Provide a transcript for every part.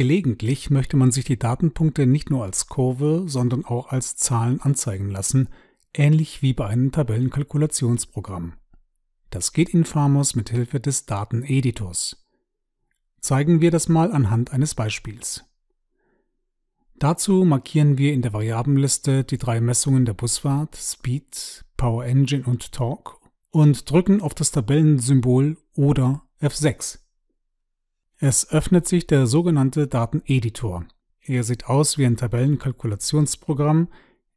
Gelegentlich möchte man sich die Datenpunkte nicht nur als Kurve, sondern auch als Zahlen anzeigen lassen, ähnlich wie bei einem Tabellenkalkulationsprogramm. Das geht in Famos mit Hilfe des Dateneditors. Zeigen wir das mal anhand eines Beispiels. Dazu markieren wir in der Variablenliste die drei Messungen der Busfahrt, Speed, Power Engine und Torque und drücken auf das Tabellensymbol oder F6. Es öffnet sich der sogenannte Dateneditor. Er sieht aus wie ein Tabellenkalkulationsprogramm,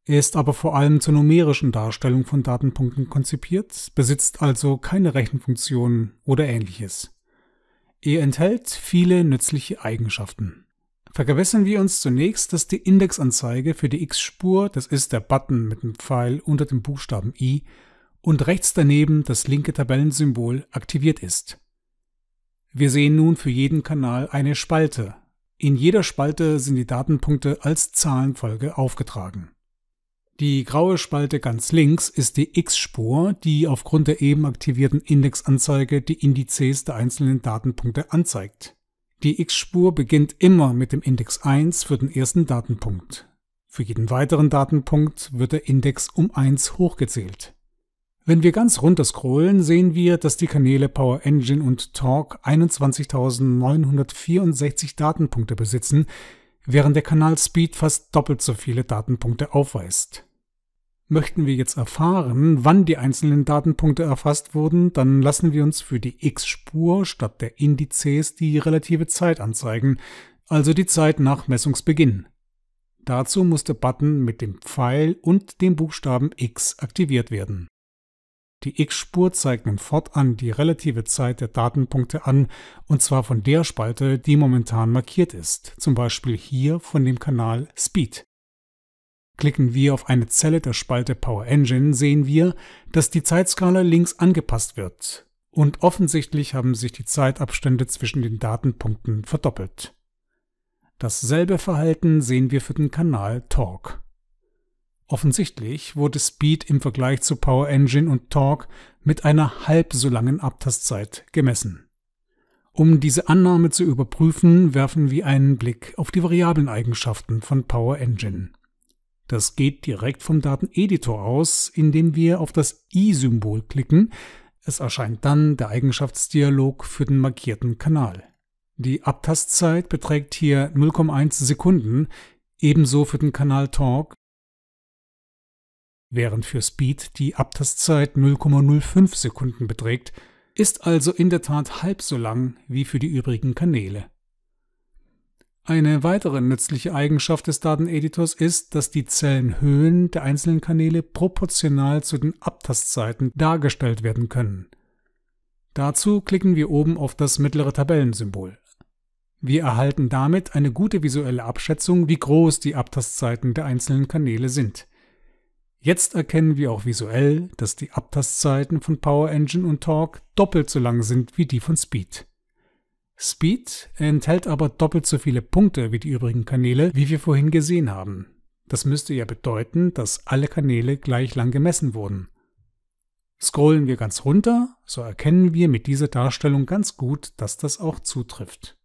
ist aber vor allem zur numerischen Darstellung von Datenpunkten konzipiert, besitzt also keine Rechenfunktionen oder ähnliches. Er enthält viele nützliche Eigenschaften. Vergewissern wir uns zunächst, dass die Indexanzeige für die X-Spur, das ist der Button mit dem Pfeil unter dem Buchstaben i, und rechts daneben das linke Tabellensymbol aktiviert ist. Wir sehen nun für jeden Kanal eine Spalte. In jeder Spalte sind die Datenpunkte als Zahlenfolge aufgetragen. Die graue Spalte ganz links ist die X-Spur, die aufgrund der eben aktivierten Indexanzeige die Indizes der einzelnen Datenpunkte anzeigt. Die X-Spur beginnt immer mit dem Index 1 für den ersten Datenpunkt. Für jeden weiteren Datenpunkt wird der Index um 1 hochgezählt. Wenn wir ganz runter scrollen, sehen wir, dass die Kanäle Power Engine und Talk 21.964 Datenpunkte besitzen, während der Kanal Speed fast doppelt so viele Datenpunkte aufweist. Möchten wir jetzt erfahren, wann die einzelnen Datenpunkte erfasst wurden, dann lassen wir uns für die X-Spur statt der Indizes die relative Zeit anzeigen, also die Zeit nach Messungsbeginn. Dazu muss der Button mit dem Pfeil und dem Buchstaben X aktiviert werden. Die X-Spur zeigt nun fortan die relative Zeit der Datenpunkte an, und zwar von der Spalte, die momentan markiert ist, zum Beispiel hier von dem Kanal Speed. Klicken wir auf eine Zelle der Spalte Power Engine, sehen wir, dass die Zeitskala links angepasst wird, und offensichtlich haben sich die Zeitabstände zwischen den Datenpunkten verdoppelt. Dasselbe Verhalten sehen wir für den Kanal Talk. Offensichtlich wurde Speed im Vergleich zu Power Engine und Torque mit einer halb so langen Abtastzeit gemessen. Um diese Annahme zu überprüfen, werfen wir einen Blick auf die variablen Eigenschaften von Power Engine. Das geht direkt vom Dateneditor aus, indem wir auf das i-Symbol klicken. Es erscheint dann der Eigenschaftsdialog für den markierten Kanal. Die Abtastzeit beträgt hier 0,1 Sekunden, ebenso für den Kanal Talk während für Speed die Abtastzeit 0,05 Sekunden beträgt, ist also in der Tat halb so lang wie für die übrigen Kanäle. Eine weitere nützliche Eigenschaft des Dateneditors ist, dass die Zellenhöhen der einzelnen Kanäle proportional zu den Abtastzeiten dargestellt werden können. Dazu klicken wir oben auf das mittlere Tabellensymbol. Wir erhalten damit eine gute visuelle Abschätzung, wie groß die Abtastzeiten der einzelnen Kanäle sind. Jetzt erkennen wir auch visuell, dass die Abtastzeiten von Power Engine und Torque doppelt so lang sind wie die von Speed. Speed enthält aber doppelt so viele Punkte wie die übrigen Kanäle, wie wir vorhin gesehen haben. Das müsste ja bedeuten, dass alle Kanäle gleich lang gemessen wurden. Scrollen wir ganz runter, so erkennen wir mit dieser Darstellung ganz gut, dass das auch zutrifft.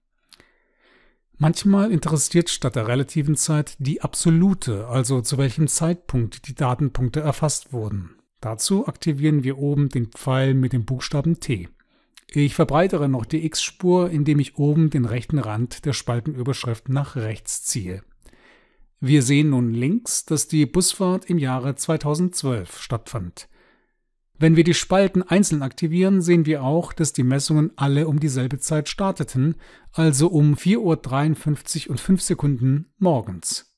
Manchmal interessiert statt der relativen Zeit die absolute, also zu welchem Zeitpunkt die Datenpunkte erfasst wurden. Dazu aktivieren wir oben den Pfeil mit dem Buchstaben T. Ich verbreitere noch die X-Spur, indem ich oben den rechten Rand der Spaltenüberschrift nach rechts ziehe. Wir sehen nun links, dass die Busfahrt im Jahre 2012 stattfand. Wenn wir die Spalten einzeln aktivieren, sehen wir auch, dass die Messungen alle um dieselbe Zeit starteten, also um 4.53 Uhr und 5 Sekunden morgens.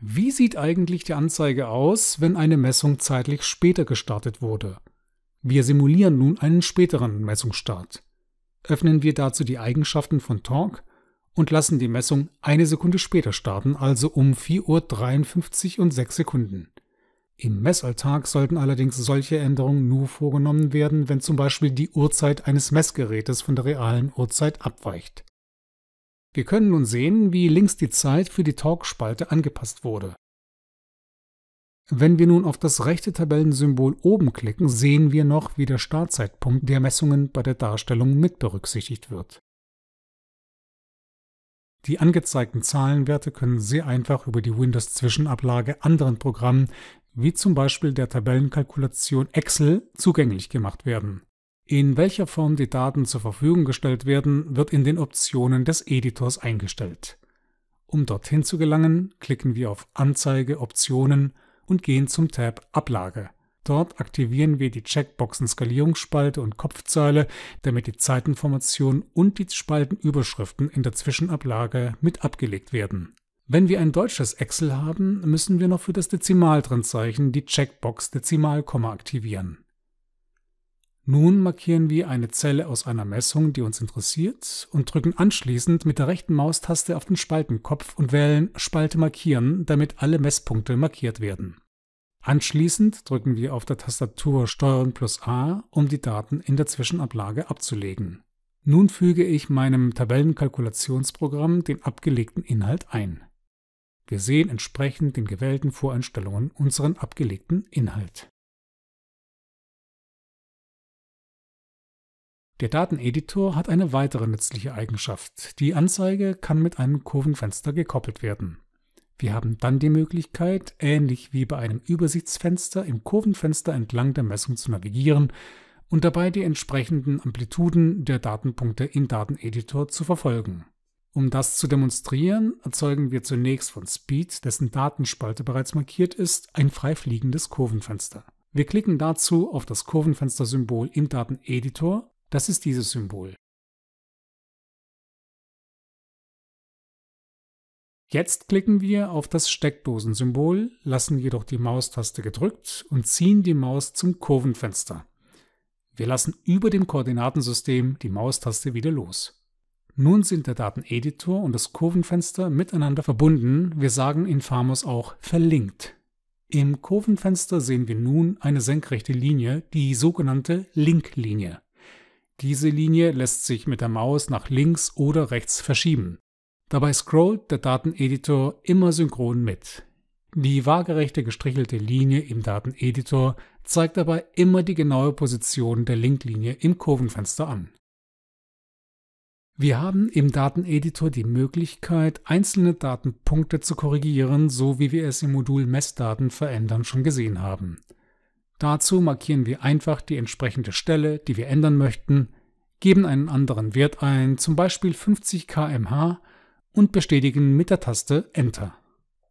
Wie sieht eigentlich die Anzeige aus, wenn eine Messung zeitlich später gestartet wurde? Wir simulieren nun einen späteren Messungsstart. Öffnen wir dazu die Eigenschaften von Torque und lassen die Messung eine Sekunde später starten, also um 4.53 Uhr und 6 Sekunden. Im Messalltag sollten allerdings solche Änderungen nur vorgenommen werden, wenn zum Beispiel die Uhrzeit eines Messgerätes von der realen Uhrzeit abweicht. Wir können nun sehen, wie links die Zeit für die Talkspalte angepasst wurde. Wenn wir nun auf das rechte Tabellensymbol oben klicken, sehen wir noch, wie der Startzeitpunkt der Messungen bei der Darstellung mit berücksichtigt wird. Die angezeigten Zahlenwerte können sehr einfach über die Windows-Zwischenablage anderen Programmen wie zum Beispiel der Tabellenkalkulation Excel, zugänglich gemacht werden. In welcher Form die Daten zur Verfügung gestellt werden, wird in den Optionen des Editors eingestellt. Um dorthin zu gelangen, klicken wir auf Anzeige Optionen und gehen zum Tab Ablage. Dort aktivieren wir die Checkboxen Skalierungsspalte und Kopfzeile, damit die Zeitinformation und die Spaltenüberschriften in der Zwischenablage mit abgelegt werden. Wenn wir ein deutsches Excel haben, müssen wir noch für das Dezimaltrennzeichen die Checkbox Dezimalkomma aktivieren. Nun markieren wir eine Zelle aus einer Messung, die uns interessiert, und drücken anschließend mit der rechten Maustaste auf den Spaltenkopf und wählen Spalte markieren, damit alle Messpunkte markiert werden. Anschließend drücken wir auf der Tastatur Steuern plus A, um die Daten in der Zwischenablage abzulegen. Nun füge ich meinem Tabellenkalkulationsprogramm den abgelegten Inhalt ein. Wir sehen entsprechend den gewählten Voreinstellungen unseren abgelegten Inhalt. Der Dateneditor hat eine weitere nützliche Eigenschaft. Die Anzeige kann mit einem Kurvenfenster gekoppelt werden. Wir haben dann die Möglichkeit, ähnlich wie bei einem Übersichtsfenster im Kurvenfenster entlang der Messung zu navigieren und dabei die entsprechenden Amplituden der Datenpunkte im Dateneditor zu verfolgen. Um das zu demonstrieren, erzeugen wir zunächst von Speed, dessen Datenspalte bereits markiert ist, ein freifliegendes Kurvenfenster. Wir klicken dazu auf das Kurvenfenstersymbol im Dateneditor, das ist dieses Symbol. Jetzt klicken wir auf das Steckdosensymbol, lassen jedoch die Maustaste gedrückt und ziehen die Maus zum Kurvenfenster. Wir lassen über dem Koordinatensystem die Maustaste wieder los. Nun sind der Dateneditor und das Kurvenfenster miteinander verbunden. Wir sagen in Famos auch verlinkt. Im Kurvenfenster sehen wir nun eine senkrechte Linie, die sogenannte Linklinie. Diese Linie lässt sich mit der Maus nach links oder rechts verschieben. Dabei scrollt der Dateneditor immer synchron mit. Die waagerechte gestrichelte Linie im Dateneditor zeigt dabei immer die genaue Position der Linklinie im Kurvenfenster an. Wir haben im Dateneditor die Möglichkeit, einzelne Datenpunkte zu korrigieren, so wie wir es im Modul Messdaten verändern schon gesehen haben. Dazu markieren wir einfach die entsprechende Stelle, die wir ändern möchten, geben einen anderen Wert ein, zum Beispiel 50 kmh, und bestätigen mit der Taste Enter.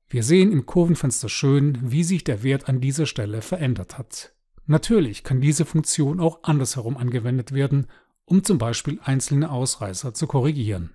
Wir sehen im Kurvenfenster schön, wie sich der Wert an dieser Stelle verändert hat. Natürlich kann diese Funktion auch andersherum angewendet werden um zum Beispiel einzelne Ausreißer zu korrigieren.